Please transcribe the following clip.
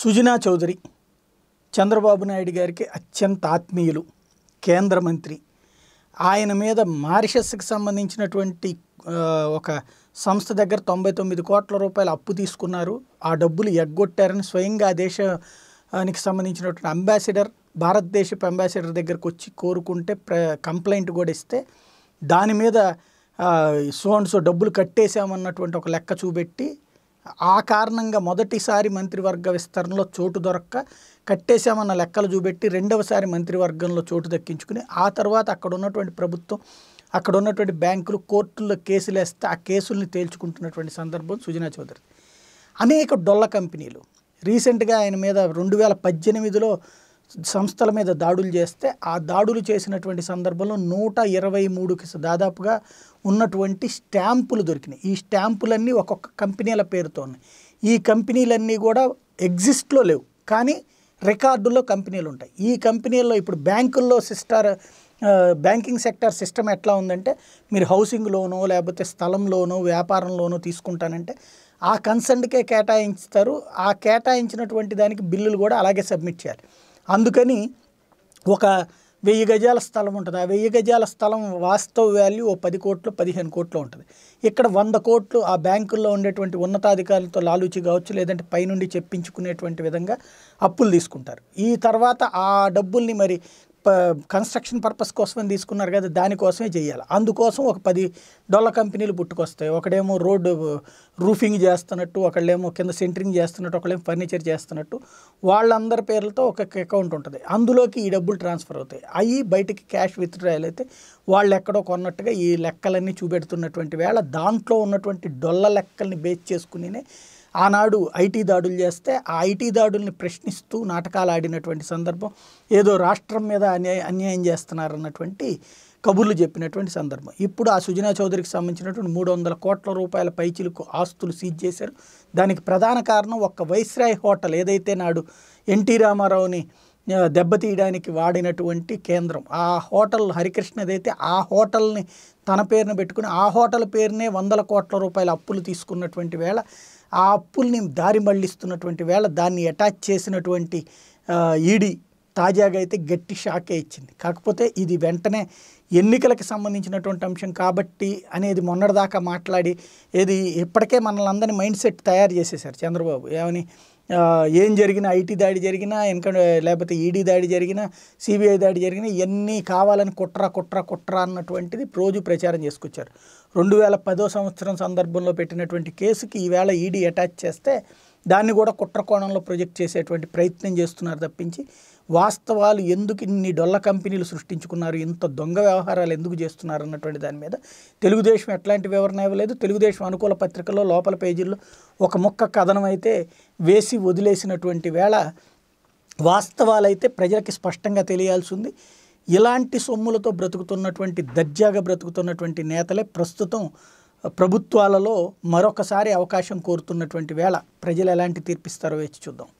సుజనా చౌదరి చంద్రబాబు నాయుడు గారికి అత్యంత ఆత్మీయులు కేంద్ర మంత్రి ఆయన మీద మారిషస్కి సంబంధించినటువంటి ఒక సంస్థ దగ్గర తొంభై తొమ్మిది కోట్ల రూపాయలు అప్పు తీసుకున్నారు ఆ డబ్బులు ఎగ్గొట్టారని స్వయంగా ఆ దేశానికి సంబంధించినటువంటి అంబాసిడర్ భారతదేశపు అంబాసిడర్ దగ్గరకు వచ్చి కోరుకుంటే ప్ర కంప్లైంట్ కూడా ఇస్తే దాని మీద సో అండ్ సో డబ్బులు కట్టేశామన్నటువంటి ఒక లెక్క చూపెట్టి ఆ కారణంగా మొదటిసారి మంత్రివర్గ విస్తరణలో చోటు దొరక్క కట్టేశామన్న లెక్కలు చూపెట్టి రెండవసారి మంత్రివర్గంలో చోటు దక్కించుకుని ఆ తర్వాత అక్కడ ఉన్నటువంటి ప్రభుత్వం అక్కడ ఉన్నటువంటి బ్యాంకులు కోర్టుల్లో కేసులు వేస్తే ఆ కేసుల్ని తేల్చుకుంటున్నటువంటి సందర్భం సుజనా చౌదరి అనేక డొల్ల కంపెనీలు రీసెంట్గా ఆయన మీద రెండు వేల పద్దెనిమిదిలో సంస్థల మీద దాడులు చేస్తే ఆ దాడులు చేసినటువంటి సందర్భంలో నూట ఇరవై మూడుకి దాదాపుగా ఉన్నటువంటి స్టాంపులు దొరికినాయి ఈ స్టాంపులన్నీ ఒక్కొక్క కంపెనీల పేరుతో ఉన్నాయి ఈ కంపెనీలన్నీ కూడా ఎగ్జిస్ట్లో లేవు కానీ రికార్డుల్లో కంపెనీలు ఉంటాయి ఈ కంపెనీల్లో ఇప్పుడు బ్యాంకుల్లో సిస్టర్ బ్యాంకింగ్ సెక్టర్ సిస్టమ్ ఎట్లా ఉందంటే మీరు హౌసింగ్ లోను లేకపోతే స్థలం లోను వ్యాపారం లోను తీసుకుంటానంటే ఆ కన్సర్న్కే కేటాయించుతారు ఆ కేటాయించినటువంటి దానికి బిల్లులు కూడా అలాగే సబ్మిట్ చేయాలి అందుకని ఒక వెయ్యి గజాల స్థలం ఉంటుంది ఆ వెయ్యి గజాల స్థలం వాస్తవ వాల్యూ ఓ పది కోట్లు పదిహేను కోట్లు ఉంటుంది ఇక్కడ వంద కోట్లు ఆ బ్యాంకుల్లో ఉండేటువంటి ఉన్నతాధికారులతో లాలూచి కావచ్చు లేదంటే పైనుండి చెప్పించుకునేటువంటి విధంగా అప్పులు తీసుకుంటారు ఈ తర్వాత ఆ డబ్బుల్ని మరి కన్స్ట్రక్షన్ పర్పస్ కోసమే తీసుకున్నారు కదా దానికోసమే చేయాలి అందుకోసం ఒక పది డొల్ల కంపెనీలు పుట్టుకొస్తాయి ఒకడేమో రోడ్డు రూఫింగ్ చేస్తున్నట్టు ఒకళ్ళేమో కింద సెంటరింగ్ చేస్తున్నట్టు ఒకళ్ళేమో ఫర్నిచర్ చేస్తున్నట్టు వాళ్ళందరి పేర్లతో ఒక అకౌంట్ ఉంటుంది అందులోకి ఈ డబ్బులు ట్రాన్స్ఫర్ అవుతాయి అవి బయటికి క్యాష్ విత్డ్రాయల్ అయితే వాళ్ళు ఎక్కడో కొన్నట్టుగా ఈ లెక్కలన్నీ చూపెడుతున్నటువంటి వేళ దాంట్లో ఉన్నటువంటి డొల్ల లెక్కల్ని బేస్ చేసుకునే ఆనాడు ఐటీ దాడులు చేస్తే ఆ ఐటీ దాడుల్ని ప్రశ్నిస్తూ నాటకాలు ఆడినటువంటి సందర్భం ఏదో రాష్ట్రం మీద అన్యాయ అన్యాయం చేస్తున్నారన్నటువంటి కబుర్లు చెప్పినటువంటి సందర్భం ఇప్పుడు ఆ సుజనా చౌదరికి సంబంధించినటువంటి మూడు వందల కోట్ల రూపాయల పైచిలకు ఆస్తులు సీజ్ చేశారు దానికి ప్రధాన కారణం ఒక్క వైస్రాయ్ హోటల్ ఏదైతే నాడు ఎన్టీ రామారావుని దెబ్బతీయడానికి వాడినటువంటి కేంద్రం ఆ హోటల్ హరికృష్ణదైతే ఆ హోటల్ని తన పేరున పెట్టుకుని ఆ హోటల్ పేరునే వందల కోట్ల రూపాయల అప్పులు తీసుకున్నటువంటి వేళ ఆ అప్పుల్ని దారి మళ్ళిస్తున్నటువంటి వేళ దాన్ని అటాచ్ చేసినటువంటి ఈడీ తాజాగా అయితే గట్టి షాకే ఇచ్చింది కాకపోతే ఇది వెంటనే ఎన్నికలకు సంబంధించినటువంటి అంశం కాబట్టి అనేది మొన్నటిదాకా మాట్లాడి ఏది ఇప్పటికే మనల్ని అందరినీ మైండ్ సెట్ తయారు చేసేసారు చంద్రబాబు ఏమని ఏం జరిగినా ఐటీ దాడి జరిగినా ఇంకా లేకపోతే ఈడీ దాడి జరిగినా సిబిఐ దాడి జరిగినా ఇవన్నీ కావాలని కుట్ర కుట్ర కుట్ర అన్నటువంటిది రోజు ప్రచారం చేసుకొచ్చారు రెండు వేల పదో సంవత్సరం సందర్భంలో పెట్టినటువంటి కేసుకి ఈవేళ ఈడీ అటాచ్ చేస్తే దాన్ని కూడా కుట్రకోణంలో ప్రొజెక్ట్ చేసేటువంటి ప్రయత్నం చేస్తున్నారు తప్పించి వాస్తవాలు ఎందుకు ఇన్ని డొల్ల కంపెనీలు సృష్టించుకున్నారు ఇంత దొంగ వ్యవహారాలు ఎందుకు చేస్తున్నారు అన్నటువంటి దాని మీద తెలుగుదేశం ఎట్లాంటి వివరణ ఇవ్వలేదు తెలుగుదేశం అనుకూల పత్రికలో లోపల పేజీల్లో ఒక ముక్క కథనం అయితే వేసి వదిలేసినటువంటి వేళ వాస్తవాలైతే ప్రజలకి స్పష్టంగా తెలియాల్సి ఉంది ఇలాంటి సొమ్ములతో బ్రతుకుతున్నటువంటి దర్జాగా బ్రతుకుతున్నటువంటి నేతలే ప్రస్తుతం ప్రభుత్వాలలో మరొకసారి అవకాశం కోరుతున్నటువంటి వేళ ప్రజలు ఎలాంటి తీర్పిస్తారో వేచి చూద్దాం